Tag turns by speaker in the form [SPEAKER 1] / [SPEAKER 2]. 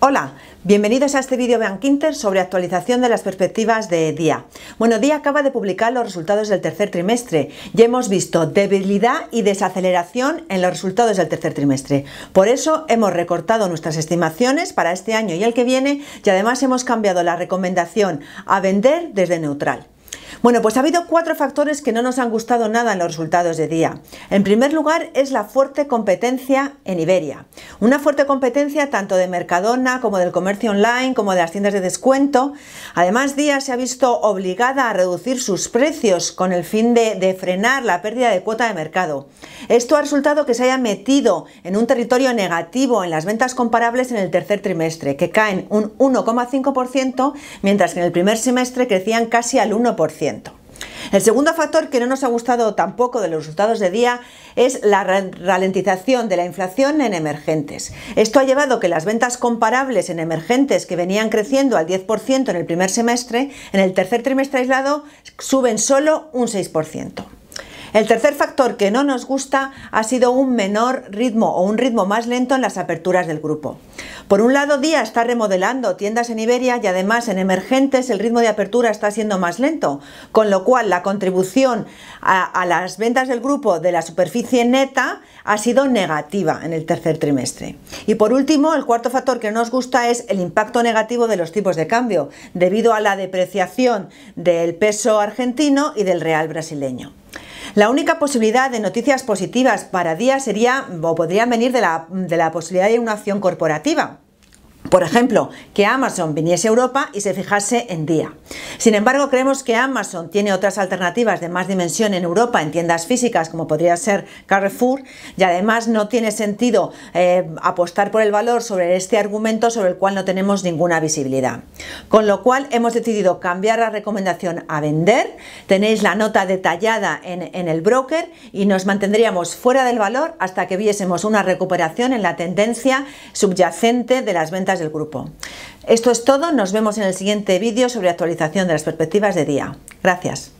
[SPEAKER 1] Hola, bienvenidos a este vídeo Bankinter sobre actualización de las perspectivas de DIA. Bueno, DIA acaba de publicar los resultados del tercer trimestre y hemos visto debilidad y desaceleración en los resultados del tercer trimestre. Por eso hemos recortado nuestras estimaciones para este año y el que viene y además hemos cambiado la recomendación a vender desde neutral. Bueno, pues ha habido cuatro factores que no nos han gustado nada en los resultados de día. En primer lugar es la fuerte competencia en Iberia. Una fuerte competencia tanto de Mercadona como del comercio online como de las tiendas de descuento. Además, Día se ha visto obligada a reducir sus precios con el fin de, de frenar la pérdida de cuota de mercado. Esto ha resultado que se haya metido en un territorio negativo en las ventas comparables en el tercer trimestre, que caen un 1,5%, mientras que en el primer semestre crecían casi al 1%. El segundo factor que no nos ha gustado tampoco de los resultados de día es la ralentización de la inflación en emergentes. Esto ha llevado que las ventas comparables en emergentes que venían creciendo al 10% en el primer semestre, en el tercer trimestre aislado suben solo un 6%. El tercer factor que no nos gusta ha sido un menor ritmo o un ritmo más lento en las aperturas del grupo. Por un lado, Día está remodelando tiendas en Iberia y además en emergentes el ritmo de apertura está siendo más lento, con lo cual la contribución a, a, las ventas del grupo de la superficie neta ha sido negativa en el tercer trimestre. Y por último, el cuarto factor que nos gusta es el impacto negativo de los tipos de cambio, debido a la depreciación del peso argentino y del real brasileño. La única posibilidad de noticias positivas para día sería o podrían venir de la, de la posibilidad de una acción corporativa. Por ejemplo, que Amazon viniese a Europa y se fijase en día. Sin embargo, creemos que Amazon tiene otras alternativas de más dimensión en Europa, en tiendas físicas, como podría ser Carrefour, y además no tiene sentido eh, apostar por el valor sobre este argumento sobre el cual no tenemos ninguna visibilidad. Con lo cual, hemos decidido cambiar la recomendación a vender. Tenéis la nota detallada en, en el broker y nos mantendríamos fuera del valor hasta que viésemos una recuperación en la tendencia subyacente de las ventas del grupo. Esto es todo, nos vemos en el siguiente vídeo sobre actualización de las perspectivas de día. Gracias.